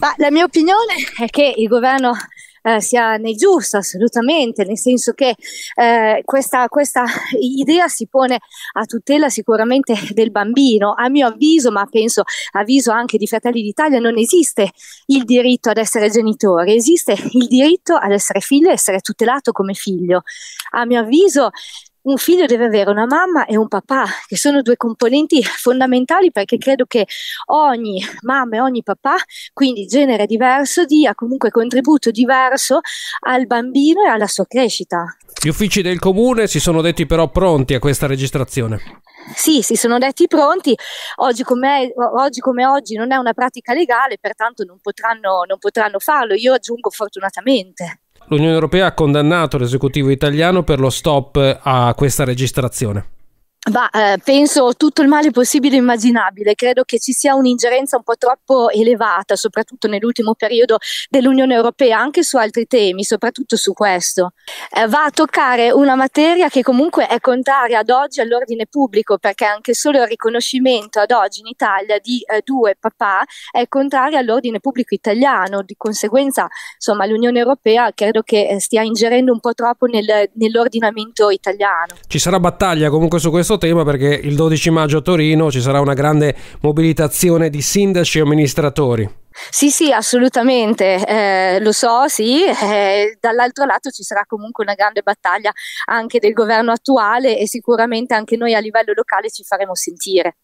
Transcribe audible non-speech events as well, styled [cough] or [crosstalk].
Ma la mia opinione è che il governo eh, sia nel giusto, assolutamente, nel senso che eh, questa, questa, idea si pone a tutela sicuramente del bambino. A mio avviso, ma penso avviso anche di Fratelli d'Italia, non esiste il diritto ad essere genitore esiste il diritto ad essere figlio e essere tutelato come figlio. A mio avviso un figlio deve avere una mamma e un papà, che sono due componenti [laughs] fondamentali perché credo che ogni mamma e ogni papà, quindi genere diverso, dia comunque contributo diverso al bambino e alla sua crescita. Gli uffici del comune si sono detti però pronti a questa registrazione. Sì, si sono detti pronti, oggi come, oggi, come oggi non è una pratica legale, pertanto non potranno, non potranno farlo, io aggiungo fortunatamente l'Unione Europea ha condannato l'esecutivo italiano per lo stop a questa registrazione. Bah, eh, penso tutto il male possibile e immaginabile. Credo che ci sia un'ingerenza un po' troppo elevata, soprattutto nell'ultimo periodo dell'Unione Europea, anche su altri temi, soprattutto su questo. Eh, va a toccare una materia che comunque è contraria ad oggi all'ordine pubblico, perché anche solo il riconoscimento ad oggi in Italia di eh, due papà è contraria all'ordine pubblico italiano. Di conseguenza, insomma, l'Unione Europea credo che eh, stia ingerendo un po' troppo nel, nell'ordinamento italiano. Ci sarà battaglia comunque su questo tema perché il 12 maggio a Torino ci sarà una grande mobilitazione di sindaci e amministratori. Sì, sì, assolutamente, eh, lo so, sì, eh, dall'altro lato ci sarà comunque una grande battaglia anche del governo attuale e sicuramente anche noi a livello locale ci faremo sentire.